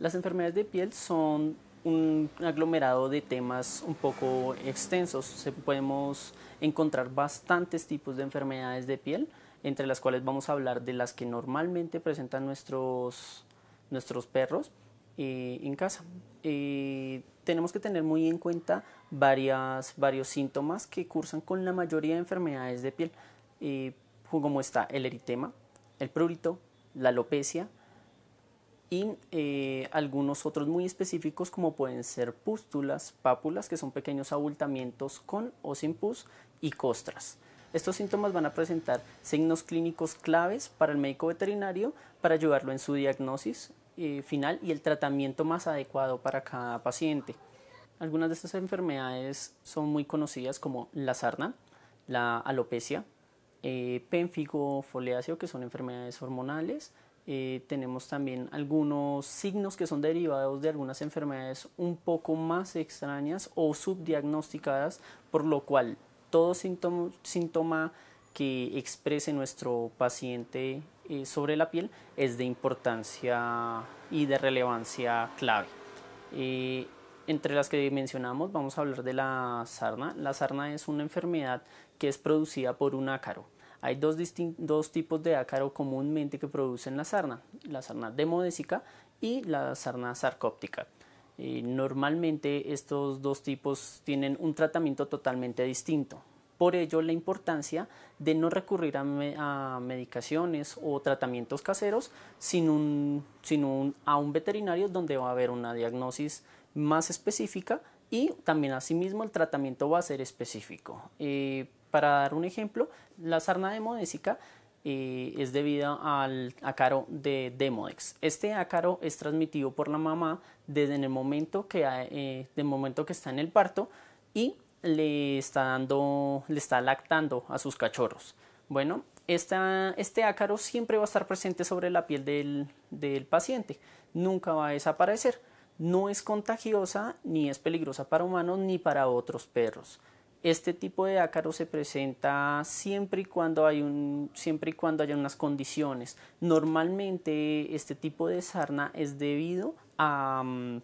Las enfermedades de piel son un aglomerado de temas un poco extensos. Se podemos encontrar bastantes tipos de enfermedades de piel, entre las cuales vamos a hablar de las que normalmente presentan nuestros, nuestros perros eh, en casa. Eh, tenemos que tener muy en cuenta varias, varios síntomas que cursan con la mayoría de enfermedades de piel, eh, como está el eritema, el prurito, la alopecia, y eh, algunos otros muy específicos como pueden ser pústulas, pápulas, que son pequeños abultamientos con o sin pus, y costras. Estos síntomas van a presentar signos clínicos claves para el médico veterinario para ayudarlo en su diagnóstico eh, final y el tratamiento más adecuado para cada paciente. Algunas de estas enfermedades son muy conocidas como la sarna, la alopecia, eh, pénfigo foliáceo, que son enfermedades hormonales, eh, tenemos también algunos signos que son derivados de algunas enfermedades un poco más extrañas o subdiagnosticadas, por lo cual todo síntoma, que exprese nuestro paciente eh, sobre la piel es de importancia y de relevancia clave. Eh, entre las que mencionamos vamos a hablar de la sarna. La sarna es una enfermedad que es producida por un ácaro hay dos, dos tipos de ácaro comúnmente que producen la sarna, la sarna demodésica y la sarna sarcóptica. Eh, normalmente estos dos tipos tienen un tratamiento totalmente distinto. Por ello, la importancia de no recurrir a, medicaciones o tratamientos caseros sin a un veterinario donde va a haber una diagnosis más específica y también asimismo el tratamiento va a ser específico. Eh, para dar un ejemplo, la sarna demodésica eh, es debida al ácaro de Demodex. Este ácaro es transmitido por la mamá desde el eh, momento que, está en el parto y le está, dando, le está lactando a sus cachorros. Bueno, este ácaro siempre va a estar presente sobre la piel del paciente, nunca va a desaparecer. No es contagiosa ni es peligrosa para humanos ni para otros perros. Este tipo de ácaro se presenta siempre y cuando haya unas condiciones. Normalmente este tipo de sarna es debido a mm,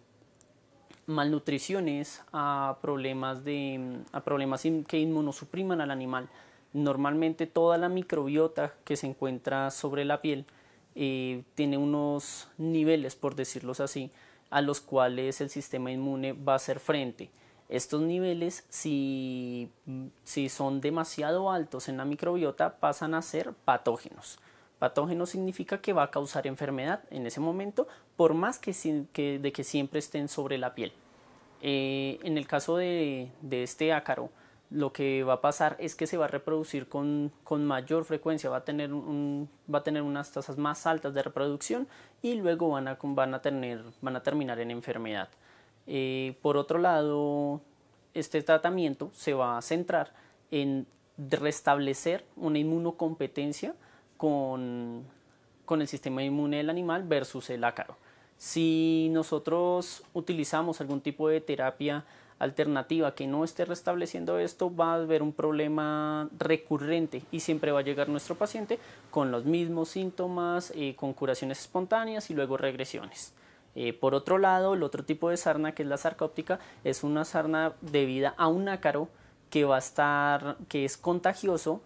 malnutriciones, a problemas de a problemas que inmunosupriman al animal. Normalmente toda la microbiota que se encuentra sobre la piel eh, tiene unos niveles, por decirlos así, a los cuales el sistema inmune va a hacer frente. Estos niveles, si, son demasiado altos en la microbiota, pasan a ser patógenos. Patógeno significa que va a causar enfermedad en ese momento, por más que, de que siempre estén sobre la piel. Eh, en el caso de, este ácaro, lo que va a pasar es que se va a reproducir con, mayor frecuencia, va a, tener unas tasas más altas de reproducción y luego van a terminar en enfermedad. Eh, por otro lado, este tratamiento se va a centrar en restablecer una inmunocompetencia con, con el sistema inmune del animal versus el ácaro. Si nosotros utilizamos algún tipo de terapia alternativa que no esté restableciendo esto, va a haber un problema recurrente y siempre va a llegar nuestro paciente con los mismos síntomas, eh, con curaciones espontáneas y luego regresiones. Eh, por otro lado, el otro tipo de sarna, que es la sarcóptica, es una sarna debida a un ácaro que que es contagioso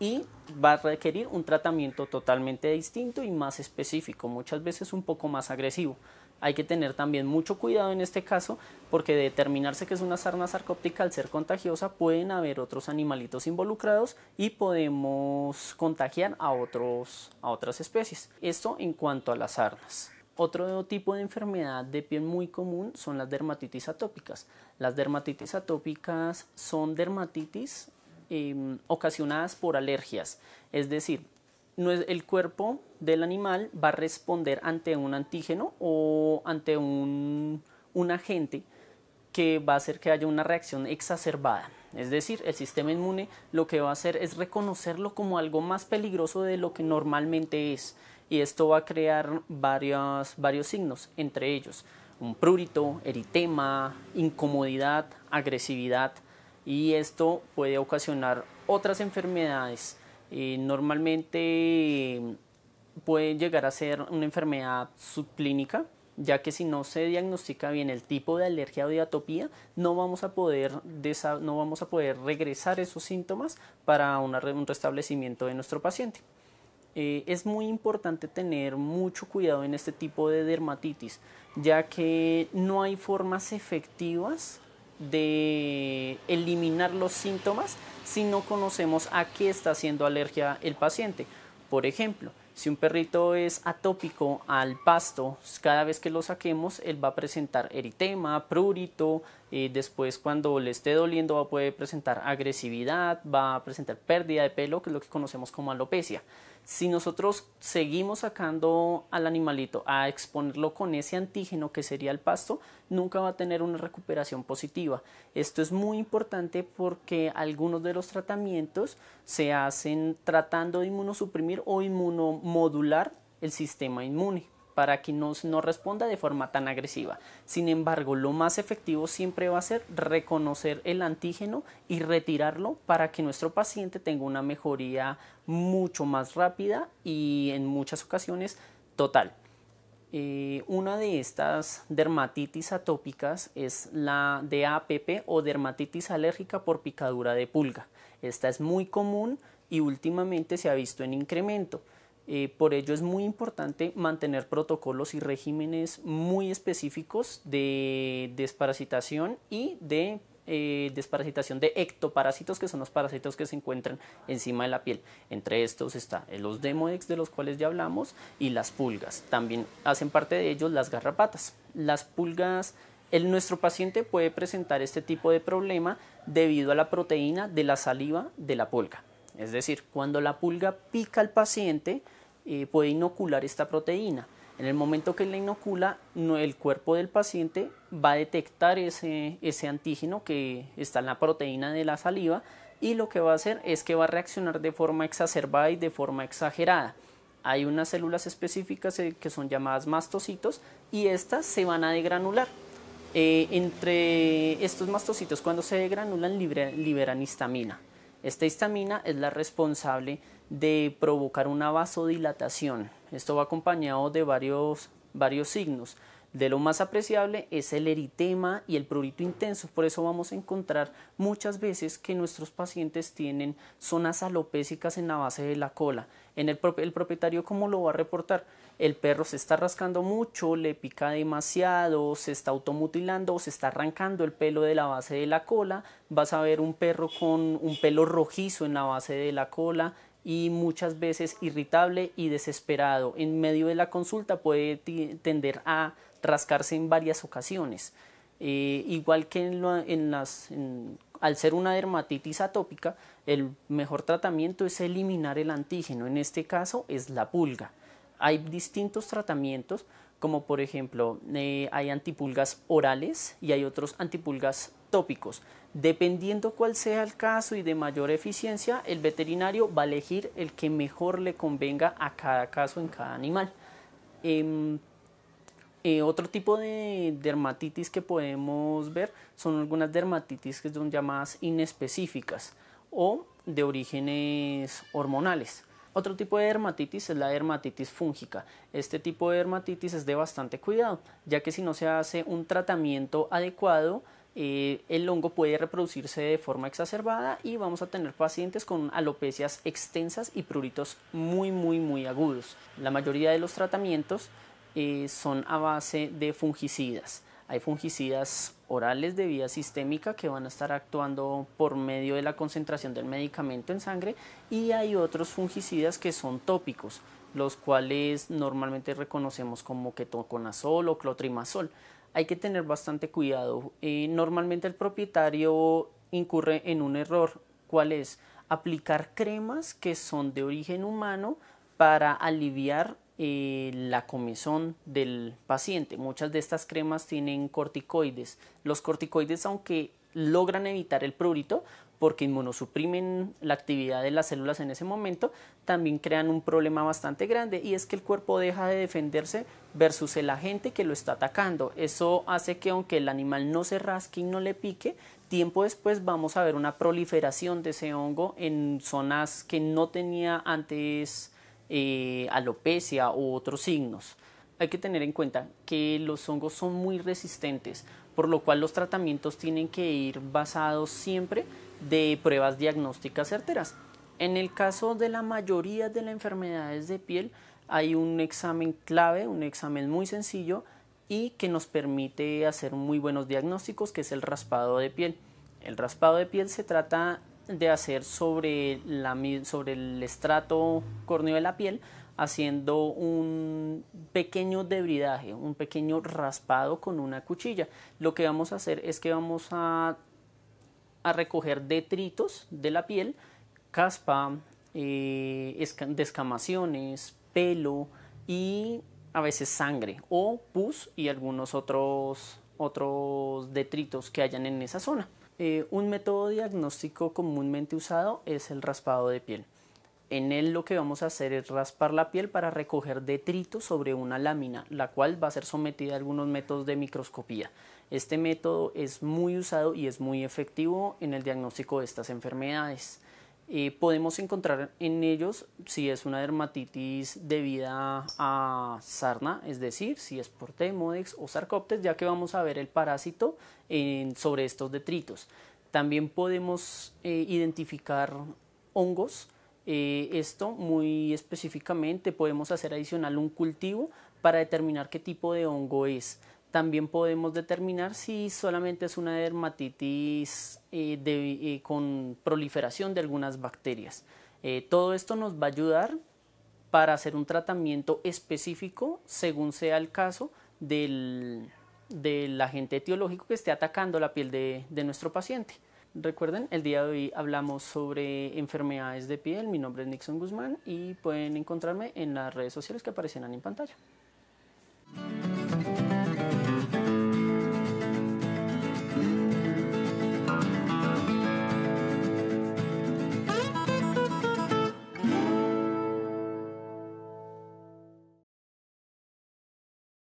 y va a requerir un tratamiento totalmente distinto y más específico, muchas veces un poco más agresivo. Hay que tener también mucho cuidado en este caso porque de determinarse que es una sarna sarcóptica al ser contagiosa pueden haber otros animalitos involucrados y podemos contagiar a, a otras especies. Esto en cuanto a las sarnas. Otro tipo de enfermedad de piel muy común son las dermatitis atópicas. Las dermatitis atópicas son dermatitis em, ocasionadas por alergias, es decir, el cuerpo del animal va a responder ante un antígeno o ante un, un agente que va a hacer que haya una reacción exacerbada. Es decir, el sistema inmune lo que va a hacer es reconocerlo como algo más peligroso de lo que normalmente es y esto va a crear varios, signos, entre ellos un prurito, eritema, incomodidad, agresividad y esto puede ocasionar otras enfermedades. Eh, normalmente puede llegar a ser una enfermedad subclínica, ya que si no se diagnostica bien el tipo de alergia o de atopía, no vamos a poder, no vamos a poder regresar esos síntomas para un restablecimiento de nuestro paciente. Eh, es muy importante tener mucho cuidado en este tipo de dermatitis, ya que no hay formas efectivas de eliminar los síntomas si no conocemos a qué está haciendo alergia el paciente. Por ejemplo, si un perrito es atópico al pasto, cada vez que lo saquemos, él va a presentar eritema, prurito, eh, después cuando le esté doliendo va a poder presentar agresividad, va a presentar pérdida de pelo, que es lo que conocemos como alopecia si nosotros seguimos sacando al animalito a exponerlo con ese antígeno que sería el pasto, nunca va a tener una recuperación positiva. Esto es muy importante porque algunos de los tratamientos se hacen tratando de inmunosuprimir o inmunomodular el sistema inmune para que no responda de forma tan agresiva. Sin embargo, lo más efectivo siempre va a ser reconocer el antígeno y retirarlo para que nuestro paciente tenga una mejoría mucho más rápida y en muchas ocasiones total. Eh, una de estas dermatitis atópicas es la DAPP o dermatitis alérgica por picadura de pulga. Esta es muy común y últimamente se ha visto en incremento. Eh, por ello es muy importante mantener protocolos y regímenes muy específicos de desparasitación y de eh, desparasitación de ectoparásitos, que son los parásitos que se encuentran encima de la piel. Entre estos están los demodex, de los cuales ya hablamos, y las pulgas. También hacen parte de ellos las garrapatas. Las pulgas, nuestro paciente puede presentar este tipo de problema debido a la proteína de la saliva de la pulga. Es decir, cuando la pulga pica al paciente, eh, puede inocular esta proteína. En el momento que la inocula, el cuerpo del paciente va a detectar ese, antígeno que está en la proteína de la saliva y lo que va a hacer es que va a reaccionar de forma exacerbada y de forma exagerada. Hay unas células específicas eh, que son llamadas mastocitos y estas se van a degranular. Eh, entre estos mastocitos, cuando se degranulan, liberan histamina. Esta histamina es la responsable de provocar una vasodilatación. Esto va acompañado de varios, varios signos. De lo más apreciable es el eritema y el prurito intenso. Por eso vamos a encontrar muchas veces que nuestros pacientes tienen zonas alopésicas en la base de la cola. En el, el propietario, ¿cómo lo va a reportar? el perro se está rascando mucho, le pica demasiado, se está automutilando, o se está arrancando el pelo de la base de la cola, vas a ver un perro con un pelo rojizo en la base de la cola y muchas veces irritable y desesperado. En medio de la consulta puede tender a rascarse en varias ocasiones. Eh, igual que en, las, al ser una dermatitis atópica, el mejor tratamiento es eliminar el antígeno, en este caso es la pulga hay distintos tratamientos, como por ejemplo eh, hay antipulgas orales y hay otros antipulgas tópicos. Dependiendo cuál sea el caso y de mayor eficiencia, el veterinario va a elegir el que mejor le convenga a cada caso en cada animal. Em, eh, otro tipo de dermatitis que podemos ver son algunas dermatitis que son llamadas inespecíficas o de orígenes hormonales. Otro tipo de dermatitis es la dermatitis fúngica. Este tipo de dermatitis es de bastante cuidado, ya que si no se hace un tratamiento adecuado, eh, el hongo puede reproducirse de forma exacerbada y vamos a tener pacientes con alopecias extensas y pruritos muy muy muy agudos. La mayoría de los tratamientos eh, son a base de fungicidas. Hay fungicidas orales de vía sistémica que van a estar actuando por medio de la concentración del medicamento en sangre y hay otros fungicidas que son tópicos, los cuales normalmente reconocemos como ketoconazol o clotrimazol. Hay que tener bastante cuidado. Eh, normalmente el propietario incurre en un error, cuál es aplicar cremas que son de origen humano para aliviar eh, la comisión del paciente. Muchas de estas cremas tienen corticoides. Los corticoides, aunque logran evitar el prurito, porque inmunosuprimen la actividad de las células en ese momento, también crean un problema bastante grande y es que el cuerpo deja de defenderse versus el agente que lo está atacando. Eso hace que aunque el animal no se rasque y no le pique, tiempo después vamos a ver una proliferación de ese hongo en zonas que no tenía antes eh, alopecia u otros signos. Hay que tener en cuenta que los hongos son muy resistentes, por lo cual los tratamientos tienen que ir basados siempre de pruebas diagnósticas certeras. En el caso de la mayoría de las enfermedades de piel, hay un examen clave, un examen muy sencillo y que nos permite hacer muy buenos diagnósticos, que es el raspado de piel. El raspado de piel se trata de hacer sobre, la, sobre el estrato córneo de la piel haciendo un pequeño debridaje, un pequeño raspado con una cuchilla. Lo que vamos a hacer es que vamos a, recoger detritos de la piel, caspa, eh, descamaciones, pelo y a veces sangre o pus y algunos otros, otros detritos que hayan en esa zona. Eh, un método diagnóstico comúnmente usado es el raspado de piel. En él lo que vamos a hacer es raspar la piel para recoger detritos sobre una lámina, la cual va a ser sometida a algunos métodos de microscopía. Este método es muy usado y es muy efectivo en el diagnóstico de estas enfermedades podemos encontrar en ellos si es una dermatitis debida a sarna, es decir, si es por temódex o Sarcoptes, ya que vamos a ver el parásito sobre estos detritos. También podemos eh, identificar hongos. Eh, esto muy específicamente podemos hacer adicional un cultivo para determinar qué tipo de hongo es. También podemos determinar si solamente es una dermatitis eh, eh, con proliferación de algunas bacterias. Eh, todo esto nos va a ayudar para hacer un tratamiento específico según sea el caso del, agente etiológico que esté atacando la piel de, de nuestro paciente. Recuerden, el día de hoy hablamos sobre enfermedades de piel. Mi nombre es Nixon Guzmán y pueden encontrarme en las redes sociales que aparecerán en pantalla.